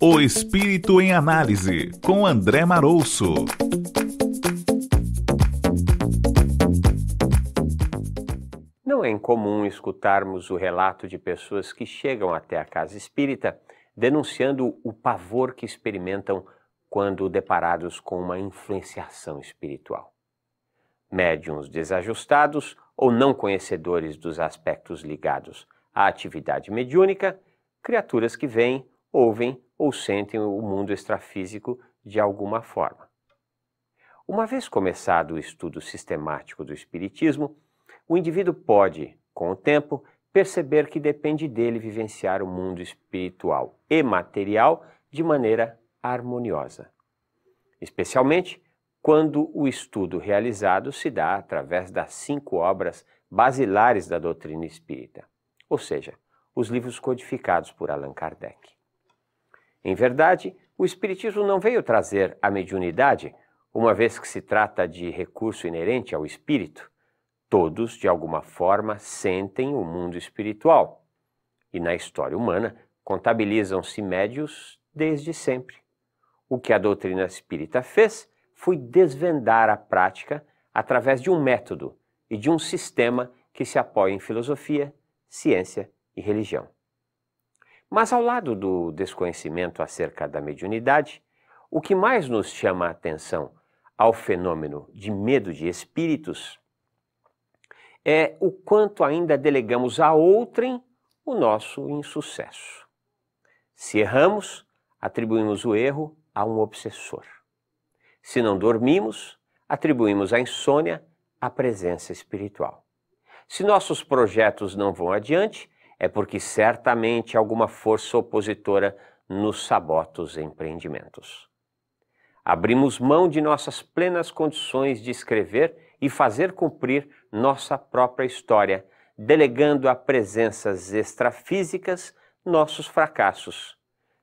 O Espírito em Análise, com André Marouço. Não é incomum escutarmos o relato de pessoas que chegam até a casa espírita denunciando o pavor que experimentam quando deparados com uma influenciação espiritual. Médiuns desajustados ou não conhecedores dos aspectos ligados à atividade mediúnica criaturas que veem, ouvem ou sentem o mundo extrafísico de alguma forma. Uma vez começado o estudo sistemático do Espiritismo, o indivíduo pode, com o tempo, perceber que depende dele vivenciar o mundo espiritual e material de maneira harmoniosa. Especialmente quando o estudo realizado se dá através das cinco obras basilares da doutrina espírita, ou seja, os livros codificados por Allan Kardec. Em verdade, o Espiritismo não veio trazer a mediunidade, uma vez que se trata de recurso inerente ao espírito. Todos, de alguma forma, sentem o mundo espiritual. E na história humana, contabilizam-se médios desde sempre. O que a doutrina espírita fez foi desvendar a prática através de um método e de um sistema que se apoia em filosofia, ciência e religião. Mas ao lado do desconhecimento acerca da mediunidade, o que mais nos chama a atenção ao fenômeno de medo de espíritos é o quanto ainda delegamos a outrem o nosso insucesso. Se erramos, atribuímos o erro a um obsessor. Se não dormimos, atribuímos a insônia à presença espiritual. Se nossos projetos não vão adiante, é porque certamente alguma força opositora nos sabota os empreendimentos. Abrimos mão de nossas plenas condições de escrever e fazer cumprir nossa própria história, delegando a presenças extrafísicas nossos fracassos,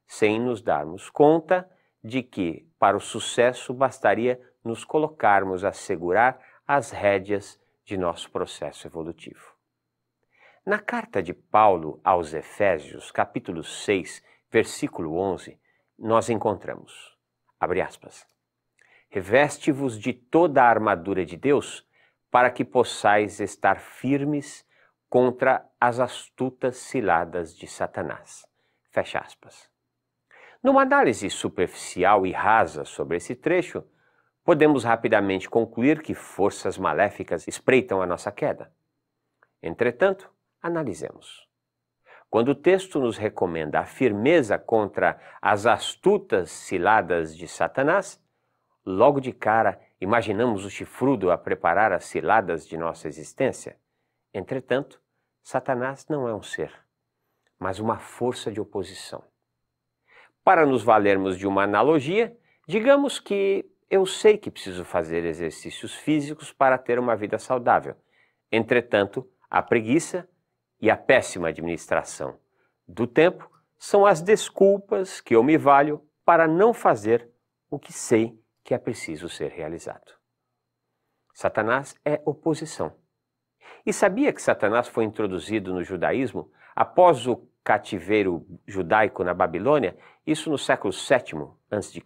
sem nos darmos conta de que, para o sucesso, bastaria nos colocarmos a segurar as rédeas de nosso processo evolutivo. Na carta de Paulo aos Efésios, capítulo 6, versículo 11, nós encontramos, abre aspas, Reveste-vos de toda a armadura de Deus, para que possais estar firmes contra as astutas ciladas de Satanás. Fecha aspas. Numa análise superficial e rasa sobre esse trecho, podemos rapidamente concluir que forças maléficas espreitam a nossa queda. Entretanto, Analisemos. Quando o texto nos recomenda a firmeza contra as astutas ciladas de Satanás, logo de cara imaginamos o chifrudo a preparar as ciladas de nossa existência. Entretanto, Satanás não é um ser, mas uma força de oposição. Para nos valermos de uma analogia, digamos que eu sei que preciso fazer exercícios físicos para ter uma vida saudável. Entretanto, a preguiça e a péssima administração do tempo são as desculpas que eu me valho para não fazer o que sei que é preciso ser realizado. Satanás é oposição. E sabia que Satanás foi introduzido no judaísmo após o cativeiro judaico na Babilônia, isso no século VII a.C.?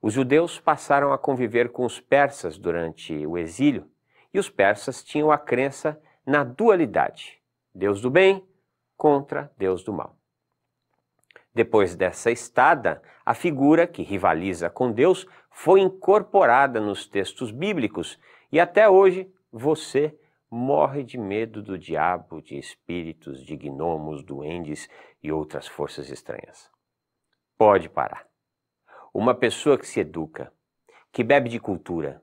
Os judeus passaram a conviver com os persas durante o exílio, e os persas tinham a crença na dualidade, Deus do bem contra Deus do mal. Depois dessa estada, a figura que rivaliza com Deus foi incorporada nos textos bíblicos e até hoje você morre de medo do diabo, de espíritos, de gnomos, duendes e outras forças estranhas. Pode parar. Uma pessoa que se educa, que bebe de cultura,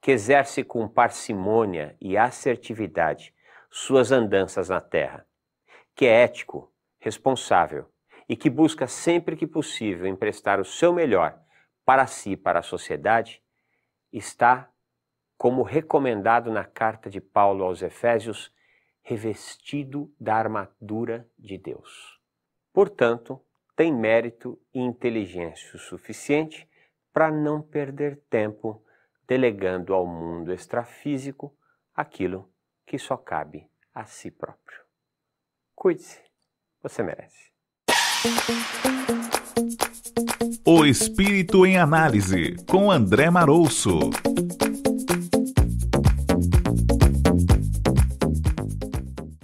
que exerce com parcimônia e assertividade suas andanças na Terra, que é ético, responsável e que busca sempre que possível emprestar o seu melhor para si e para a sociedade, está, como recomendado na carta de Paulo aos Efésios, revestido da armadura de Deus. Portanto, tem mérito e inteligência o suficiente para não perder tempo delegando ao mundo extrafísico aquilo que só cabe a si próprio. Cuide-se, você merece. O Espírito em Análise, com André Marouço.